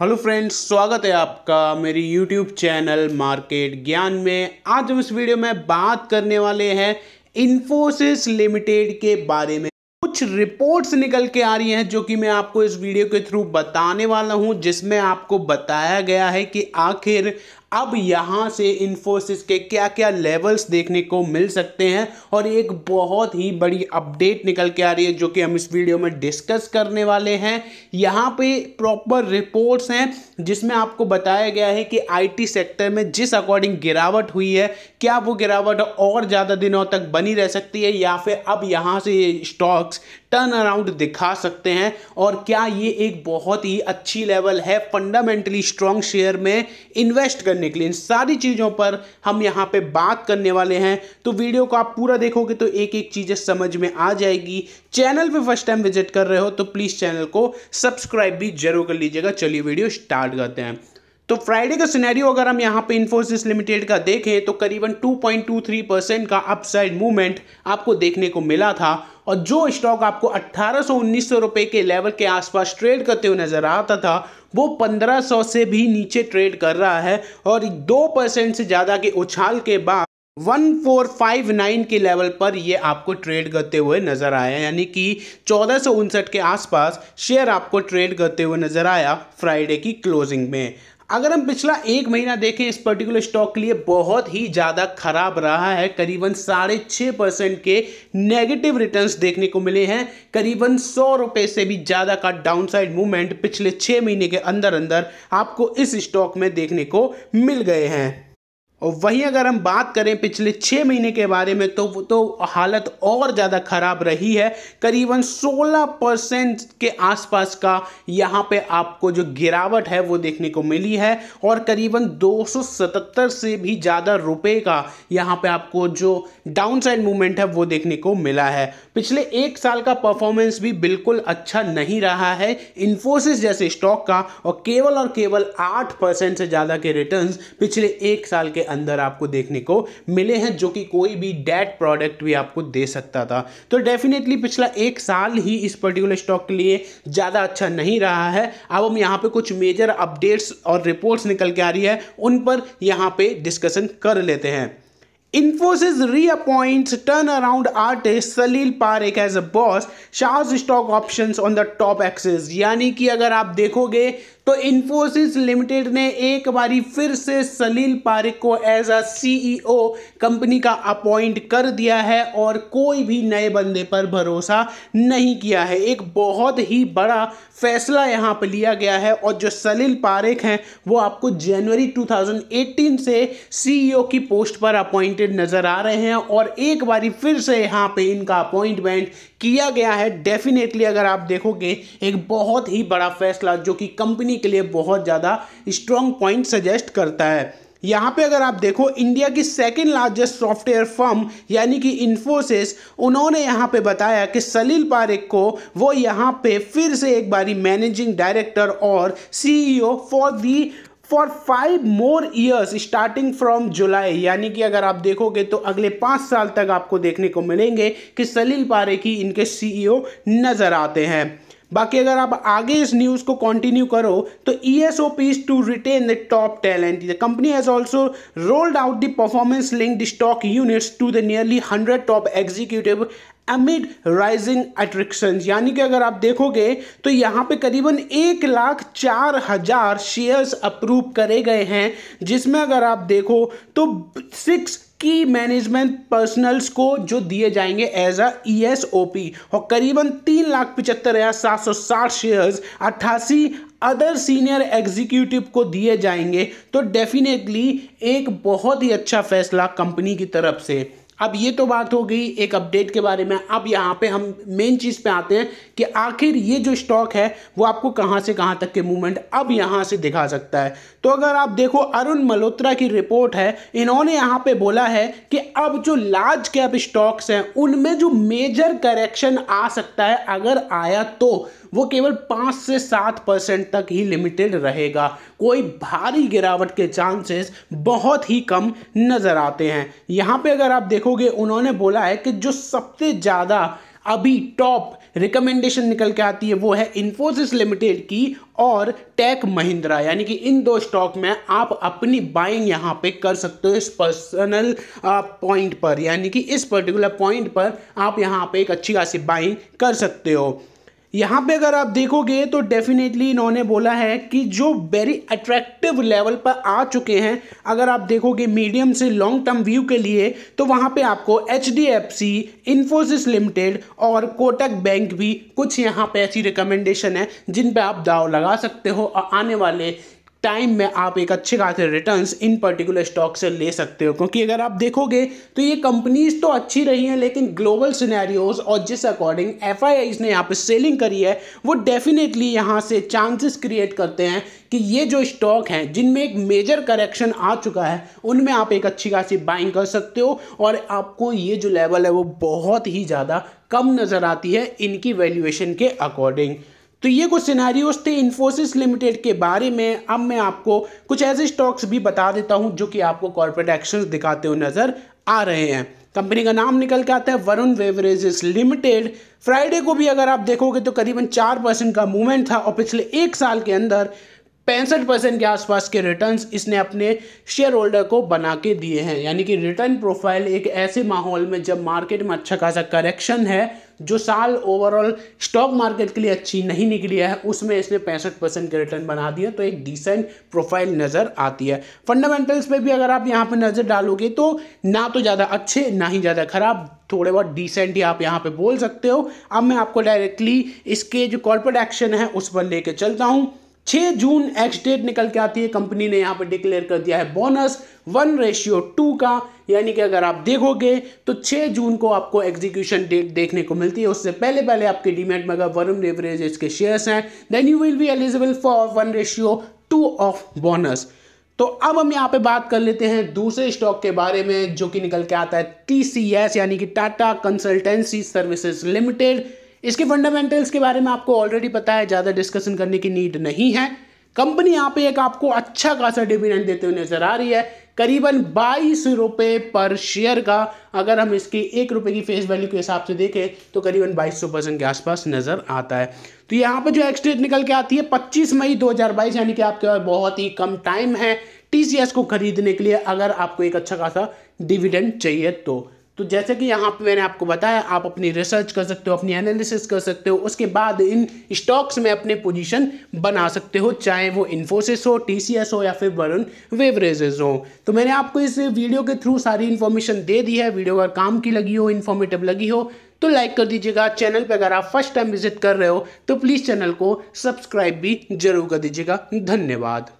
hello friends स्वागत है आपका मेरी यूट्यूब चैनल मार्केट ज्ञान में आज हम इस वीडियो में बात करने वाले हैं इन्फोसिस लिमिटेड के बारे में कुछ रिपोर्ट्स निकल के आ रही हैं जो कि मैं आपको इस वीडियो के थ्रू बताने वाला हूं जिसमें आपको बताया गया है कि आखिर अब यहाँ से इन्फोसिस के क्या क्या लेवल्स देखने को मिल सकते हैं और एक बहुत ही बड़ी अपडेट निकल के आ रही है जो कि हम इस वीडियो में डिस्कस करने वाले हैं यहाँ पे प्रॉपर रिपोर्ट्स हैं जिसमें आपको बताया गया है कि आईटी सेक्टर में जिस अकॉर्डिंग गिरावट हुई है क्या वो गिरावट और ज़्यादा दिनों तक बनी रह सकती है या फिर अब यहाँ से स्टॉक्स टर्न अराउंड दिखा सकते हैं और क्या ये एक बहुत ही अच्छी लेवल है फंडामेंटली स्ट्रॉन्ग शेयर में इन्वेस्ट करने के लिए इन सारी चीज़ों पर हम यहाँ पे बात करने वाले हैं तो वीडियो को आप पूरा देखोगे तो एक एक चीज़ें समझ में आ जाएगी चैनल पे फर्स्ट टाइम विजिट कर रहे हो तो प्लीज़ चैनल को सब्सक्राइब भी जरूर कर लीजिएगा चलिए वीडियो स्टार्ट करते हैं तो फ्राइडे का सिनेरियो अगर हम यहाँ पे इन्फोसिस लिमिटेड का देखें तो करीबन 2.23 परसेंट का अपसाइड मूवमेंट आपको देखने को मिला था और जो स्टॉक आपको 1800-1900 रुपए के लेवल के आसपास ट्रेड करते हुए नज़र आता था वो 1500 से भी नीचे ट्रेड कर रहा है और दो परसेंट से ज़्यादा के उछाल के बाद 1459 के लेवल पर ये आपको ट्रेड करते हुए नज़र आया यानी कि चौदह के आसपास शेयर आपको ट्रेड करते हुए नज़र आया फ्राइडे की क्लोजिंग में अगर हम पिछला एक महीना देखें इस पर्टिकुलर स्टॉक के लिए बहुत ही ज़्यादा खराब रहा है करीबन साढ़े छः परसेंट के नेगेटिव रिटर्न्स देखने को मिले हैं करीबन सौ रुपये से भी ज़्यादा का डाउनसाइड मूवमेंट पिछले छः महीने के अंदर अंदर आपको इस स्टॉक में देखने को मिल गए हैं और वहीं अगर हम बात करें पिछले छः महीने के बारे में तो तो हालत और ज़्यादा ख़राब रही है करीबन 16 परसेंट के आसपास का यहाँ पे आपको जो गिरावट है वो देखने को मिली है और करीबन 277 से भी ज़्यादा रुपए का यहाँ पे आपको जो डाउन साइड मूवमेंट है वो देखने को मिला है पिछले एक साल का परफॉर्मेंस भी बिल्कुल अच्छा नहीं रहा है इन्फोसिस जैसे स्टॉक का और केवल और केवल आठ से ज़्यादा के रिटर्न पिछले एक साल के अंदर आपको देखने को मिले हैं जो कि कोई भी डेट प्रोडक्ट भी आपको दे सकता था तो डेफिनेटली पिछला एक साल ही इस पर्टिकुलर स्टॉक के लिए ज़्यादा अच्छा नहीं रहा है अब हम यहाँ पे कुछ मेजर अपडेट्स और रिपोर्ट्स निकल के आ रही है उन पर यहाँ पे डिस्कशन कर लेते हैं Infosys Infosys turnaround artist Salil Parekh as a boss शाह stock options on the top access यानी कि अगर आप देखोगे तो इंफोसिस लिमिटेड ने एक बारी फिर से सलील पारिक को एज अ सीईओ कंपनी का अपॉइंट कर दिया है और कोई भी नए बंदे पर भरोसा नहीं किया है एक बहुत ही बड़ा फैसला यहाँ पर लिया गया है और जो सलील पारिक हैं वो आपको जनवरी 2018 से सीईओ e की पोस्ट पर अपॉइंटेड नज़र आ रहे हैं और एक बारी फिर से यहाँ पे इनका अपॉइंटमेंट किया गया है डेफिनेटली अगर आप देखोगे एक बहुत ही बड़ा फैसला जो कि कंपनी के लिए बहुत ज़्यादा स्ट्रॉन्ग पॉइंट सजेस्ट करता है यहाँ पे अगर आप देखो इंडिया की सेकेंड लार्जेस्ट सॉफ्टवेयर फर्म यानी कि इन्फोसिस उन्होंने यहाँ पे बताया कि सलील पारेख को वो यहाँ पे फिर से एक बारी मैनेजिंग डायरेक्टर और CEO for the for five more years starting from July यानी कि अगर आप देखोगे तो अगले पाँच साल तक आपको देखने को मिलेंगे कि सलील पारेखी इनके सीईओ e नज़र आते हैं बाकी अगर आप आगे इस न्यूज़ को कंटिन्यू करो तो E S O Ps to retain the top talent the company has also rolled out the performance linked stock units to the nearly hundred top executive amid rising attraction यानी कि अगर आप देखोगे तो यहाँ पे करीबन एक लाख चार हजार शेयर्स अप्रूव करे गए हैं जिसमें अगर आप देखो तो सिक्स की मैनेजमेंट पर्सनल्स को जो दिए जाएंगे as a E S O P और करीबन तीन लाख पचहत्तर हज़ार सात सौ साठ शेयर्स अट्ठासी अदर सीनियर एग्जीक्यूटिव को दिए जाएंगे तो डेफिनेटली एक बहुत ही अच्छा फैसला कंपनी की तरफ से अब ये तो बात हो गई एक अपडेट के बारे में अब यहाँ पे हम मेन चीज़ पे आते हैं कि आखिर ये जो स्टॉक है वो आपको कहाँ से कहाँ तक के मूवमेंट अब यहाँ से दिखा सकता है तो अगर आप देखो अरुण मल्होत्रा की रिपोर्ट है इन्होंने यहाँ पे बोला है कि अब जो लार्ज कैप स्टॉक्स हैं उनमें जो मेजर करेक्शन आ सकता है अगर आया तो वो केवल पाँच से सात परसेंट तक ही लिमिटेड रहेगा कोई भारी गिरावट के चांसेस बहुत ही कम नज़र आते हैं यहाँ पे अगर आप देखो देखोगे उन्होंने बोला है कि जो सबसे ज़्यादा अभी टॉप रिकमेंडेशन निकल के आती है वो है इन्फोसिस लिमिटेड की और टेक महिंद्रा यानी कि इन दो स्टॉक में आप अपनी बाइंग यहाँ पे कर सकते हो इस पर्सनल पॉइंट पर यानी कि इस पर्टिकुलर पॉइंट पर आप यहाँ पे एक अच्छी खासी बाइंग कर सकते हो यहाँ पे अगर आप देखोगे तो डेफिनेटली इन्होंने बोला है कि जो वेरी अट्रैक्टिव लेवल पर आ चुके हैं अगर आप देखोगे मीडियम से लॉन्ग टर्म व्यू के लिए तो वहाँ पे आपको H D F C Infosys limited और कोटक बैंक भी कुछ यहाँ पे ऐसी रिकमेंडेशन है जिन पे आप दाव लगा सकते हो और आने वाले टाइम में आप एक अच्छे खासे रिटर्न्स इन पर्टिकुलर स्टॉक से ले सकते हो क्योंकि अगर आप देखोगे तो ये कंपनीज तो अच्छी रही हैं लेकिन ग्लोबल सिनेरियोज और जिस अकॉर्डिंग एफ ने यहाँ पर सेलिंग करी है वो डेफिनेटली यहाँ से चांसेस क्रिएट करते हैं कि ये जो स्टॉक हैं जिनमें एक मेजर करेक्शन आ चुका है उनमें आप एक अच्छी खासी बाइंग कर सकते हो और आपको ये जो लेवल है वो बहुत ही ज़्यादा कम नज़र आती है इनकी वैल्यूएशन के अकॉर्डिंग तो ये कुछ सिनेरियोस थे इन्फोसिस लिमिटेड के बारे में अब मैं आपको कुछ ऐसे स्टॉक्स भी बता देता हूँ जो कि आपको कॉर्पोरेट एक्शंस दिखाते हुए नज़र आ रहे हैं कंपनी का नाम निकल के आता है वरुण बेवरेजेस लिमिटेड फ्राइडे को भी अगर आप देखोगे तो करीबन चार परसेंट का मूवमेंट था और पिछले एक साल के अंदर पैंसठ परसेंट के आसपास के रिटर्न्स इसने अपने शेयर होल्डर को बना के दिए हैं यानी कि रिटर्न प्रोफाइल एक ऐसे माहौल में जब मार्केट में अच्छा खासा करेक्शन है जो साल ओवरऑल स्टॉक मार्केट के लिए अच्छी नहीं निकली है उसमें इसने पैंसठ परसेंट के रिटर्न बना दिया तो एक डिसेंट प्रोफाइल नज़र आती है फंडामेंटल्स पे भी अगर आप यहाँ पर नज़र डालोगे तो ना तो ज़्यादा अच्छे ना ही ज़्यादा खराब थोड़े बहुत डिसेंट ही आप यहाँ पे बोल सकते हो अब मैं आपको डायरेक्टली इसके जो कॉर्पोरेट एक्शन है उस पर लेके चलता हूँ 6 जून एक्स डेट निकल के आती है कंपनी ने यहाँ पर डिक्लेयर कर दिया है बोनस वन रेशियो टू का यानी कि अगर आप देखोगे तो 6 जून को आपको एग्जीक्यूशन डेट देखने को मिलती है उससे पहले पहले आपके डीमेट में अगर वरुण एवरेज के शेयर्स हैं then you will be eligible for one ratio two of bonus तो अब हम यहाँ पे बात कर लेते हैं दूसरे स्टॉक के बारे में जो कि निकल के आता है टी यानी कि टाटा कंसल्टेंसी सर्विसेज लिमिटेड इसके फंडामेंटल्स के बारे में आपको ऑलरेडी पता है ज़्यादा डिस्कशन करने की नीड नहीं है कंपनी यहाँ पे एक आपको अच्छा खासा डिविडेंड देते हुए नजर आ रही है करीबन बाईस रुपये पर शेयर का अगर हम इसकी एक रुपये की फेस वैल्यू के हिसाब से देखें तो करीबन बाईस सौ परसेंट के आसपास नज़र आता है तो यहाँ पर जो एक्सडेट निकल के आती है पच्चीस मई दो यानी कि आपके पास बहुत ही कम टाइम है टीसीएस को खरीदने के लिए अगर आपको एक अच्छा खासा डिविडेंड चाहिए तो तो जैसे कि यहाँ पे मैंने आपको बताया आप अपनी रिसर्च कर सकते हो अपनी एनालिसिस कर सकते हो उसके बाद इन स्टॉक्स में अपने पोजीशन बना सकते हो चाहे वो इन्फोसिस हो टीसीएस हो या फिर वरुण वेवरेजेस हो तो मैंने आपको इस वीडियो के थ्रू सारी इन्फॉर्मेशन दे दी है वीडियो अगर काम की लगी हो इन्फॉर्मेटिव लगी हो तो लाइक कर दीजिएगा चैनल पर अगर आप फर्स्ट टाइम विजिट कर रहे हो तो प्लीज़ चैनल को सब्सक्राइब भी जरूर कर दीजिएगा धन्यवाद